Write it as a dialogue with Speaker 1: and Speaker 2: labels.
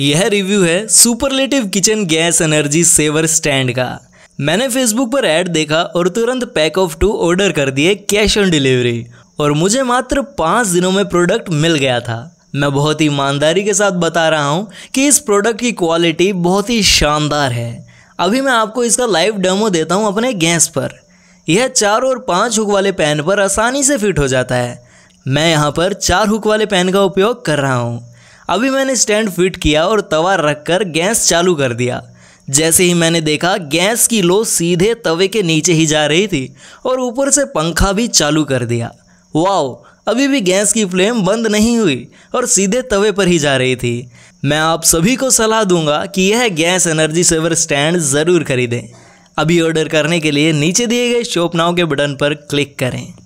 Speaker 1: यह रिव्यू है superlative kitchen gas energy saver stand का मैंने फेसबुक पर ऐड देखा और तुरंत पैक ऑफ टू ऑर्डर कर दिए कैश ऑन डिलीवरी और मुझे मात्र पाँच दिनों में प्रोडक्ट मिल गया था मैं बहुत ही ईमानदारी के साथ बता रहा हूँ कि इस प्रोडक्ट की क्वालिटी बहुत ही शानदार है अभी मैं आपको इसका लाइव डेमो देता हूँ अपने गैस पर यह चार और पाँच हुक वाले पैन पर आसानी से फिट हो जाता है मैं यहाँ पर चार हुक वाले पैन का उपयोग कर रहा हूँ अभी मैंने स्टैंड फिट किया और तवा रख कर गैस चालू कर दिया जैसे ही मैंने देखा गैस की लो सीधे तवे के नीचे ही जा रही थी और ऊपर से पंखा भी चालू कर दिया वाओ अभी भी गैस की फ्लेम बंद नहीं हुई और सीधे तवे पर ही जा रही थी मैं आप सभी को सलाह दूंगा कि यह गैस एनर्जी सेवर स्टैंड ज़रूर खरीदें अभी ऑर्डर करने के लिए नीचे दिए गए शॉप नाव के बटन पर क्लिक करें